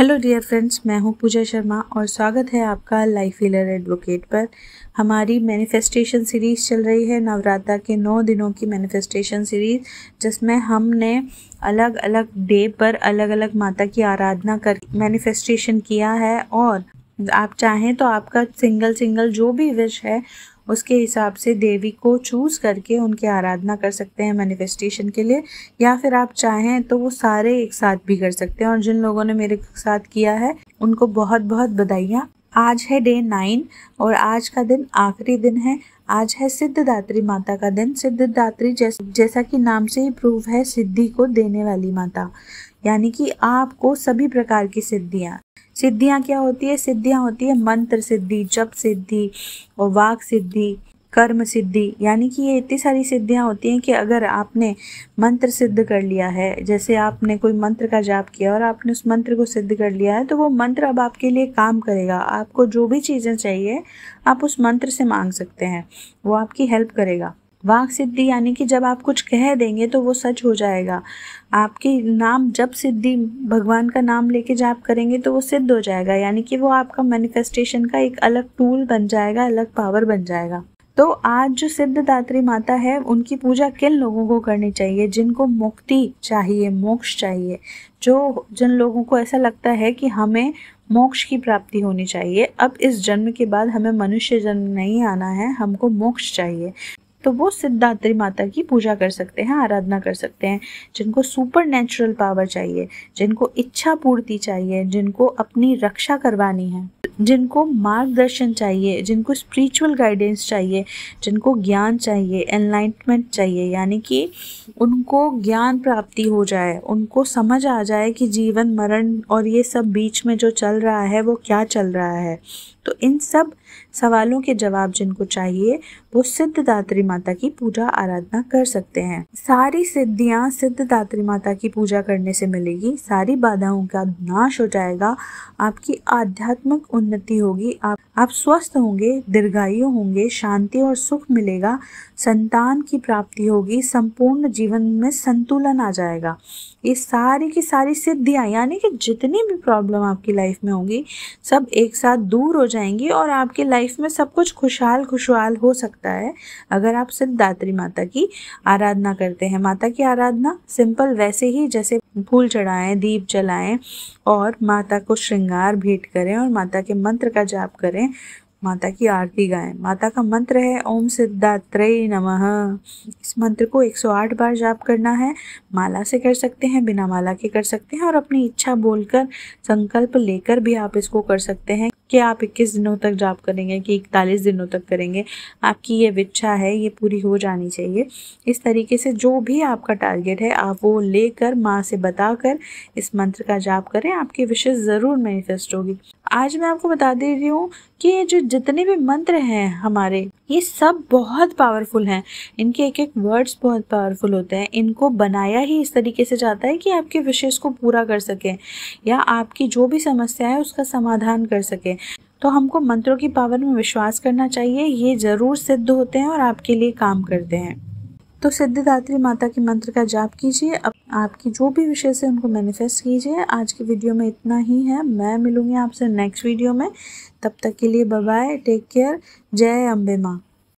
hello dear friends मैं हूं पूजा शर्मा और स्वागत है आपका लाइफ हीलर एडवोकेट पर हमारी मैनिफेस्टेशन सीरीज़ चल रही है नवरात्रा के नौ दिनों की मैनिफेस्टेशन सीरीज़ जिसमें हमने अलग अलग डे पर अलग अलग माता की आराधना कर मैनिफेस्टेशन किया है और आप चाहें तो आपका सिंगल सिंगल जो भी विश है उसके हिसाब से देवी को चूज़ करके उनकी आराधना कर सकते हैं मैनिफेस्टेशन के लिए या फिर आप चाहें तो वो सारे एक साथ भी कर सकते हैं और जिन लोगों ने मेरे साथ किया है उनको बहुत बहुत बधाइयाँ आज है डे नाइन और आज का दिन आखिरी दिन है आज है सिद्धदात्री माता का दिन सिद्धदात्री जैस, जैसा कि नाम से ही प्रूव है सिद्धि को देने वाली माता यानी कि आपको सभी प्रकार की सिद्धियाँ सिद्धियाँ क्या होती है सिद्धियाँ होती है मंत्र सिद्धि जप सिद्धि और वाक सिद्धि कर्म सिद्धि यानी कि ये इतनी सारी सिद्धियाँ होती हैं कि अगर आपने मंत्र सिद्ध कर लिया है जैसे आपने कोई मंत्र का जाप किया और आपने उस मंत्र को सिद्ध कर लिया है तो वो मंत्र अब आपके लिए काम करेगा आपको जो भी चीज़ें चाहिए आप उस मंत्र से मांग सकते हैं वो आपकी हेल्प करेगा वाक सिद्धि यानी कि जब आप कुछ कह देंगे तो वो सच हो जाएगा आपके नाम जब सिद्धि भगवान का नाम लेके जाप करेंगे तो वो सिद्ध हो जाएगा यानी कि वो आपका मैनिफेस्टेशन का एक अलग टूल बन जाएगा अलग पावर बन जाएगा तो आज जो सिद्धदात्री माता है उनकी पूजा किन लोगों को करनी चाहिए जिनको मुक्ति चाहिए मोक्ष चाहिए जो जिन लोगों को ऐसा लगता है कि हमें मोक्ष की प्राप्ति होनी चाहिए अब इस जन्म के बाद हमें मनुष्य जन्म नहीं आना है हमको मोक्ष चाहिए तो वो सिद्धात्री माता की पूजा कर सकते हैं आराधना कर सकते हैं जिनको सुपर नेचुरल पावर चाहिए जिनको इच्छा पूर्ति चाहिए जिनको अपनी रक्षा करवानी है जिनको मार्गदर्शन चाहिए जिनको स्पिरिचुअल गाइडेंस चाहिए जिनको ज्ञान चाहिए एनलाइटमेंट चाहिए यानी कि उनको ज्ञान प्राप्ति हो जाए उनको समझ आ जाए कि जीवन मरण और ये सब बीच में जो चल रहा है वो क्या चल रहा है तो इन सब सवालों के जवाब जिनको चाहिए वो सिद्धदात्री माता की पूजा आराधना कर सकते हैं सारी सिद्धियाँ सिद्धदात्री माता की पूजा करने से मिलेगी सारी बाधाओं का नाश हो जाएगा आपकी आध्यात्मिक उन्नति उन्नति होगी आप आप स्वस्थ होंगे दीर्घायु होंगे शांति और सुख मिलेगा संतान की प्राप्ति होगी संपूर्ण जीवन में संतुलन आ जाएगा ये सारी की सारी सिद्धियाँ यानी कि जितनी भी प्रॉब्लम आपकी लाइफ में होगी सब एक साथ दूर हो जाएंगी और आपकी लाइफ में सब कुछ खुशहाल खुशहाल हो सकता है अगर आप सिद्धात्री माता की आराधना करते हैं माता की आराधना सिंपल वैसे ही जैसे फूल चढ़ाएं दीप जलाएं और माता को श्रृंगार भेंट करें और माता के मंत्र का जाप करें माता की आरती गाएं माता का मंत्र है ओम सिद्धात्रेय नमः इस मंत्र को 108 बार जाप करना है माला से कर सकते हैं बिना माला के कर सकते हैं और अपनी इच्छा बोलकर संकल्प लेकर भी आप इसको कर सकते हैं कि आप 21 दिनों तक जाप करेंगे कि इकतालीस दिनों तक करेंगे आपकी ये विच्छा है ये पूरी हो जानी चाहिए इस तरीके से जो भी आपका टारगेट है आप वो लेकर माँ से बताकर इस मंत्र का जाप करें आपकी विशेष ज़रूर मैनिफेस्ट होगी आज मैं आपको बता दे रही हूँ कि ये जो जितने भी मंत्र हैं हमारे ये सब बहुत पावरफुल हैं इनके एक एक वर्ड्स बहुत पावरफुल होते हैं इनको बनाया ही इस तरीके से जाता है कि आपके विशेष को पूरा कर सकें या आपकी जो भी समस्या है उसका समाधान कर सकें तो हमको मंत्रों की पावर में विश्वास करना चाहिए ये ज़रूर सिद्ध होते हैं और आपके लिए काम करते हैं तो सिद्धिदात्री माता के मंत्र का जाप कीजिए अब आपकी जो भी विशेष है उनको मैनिफेस्ट कीजिए आज की वीडियो में इतना ही है मैं मिलूँगी आपसे नेक्स्ट वीडियो में तब तक के लिए बाय टेक केयर जय अम्बे माँ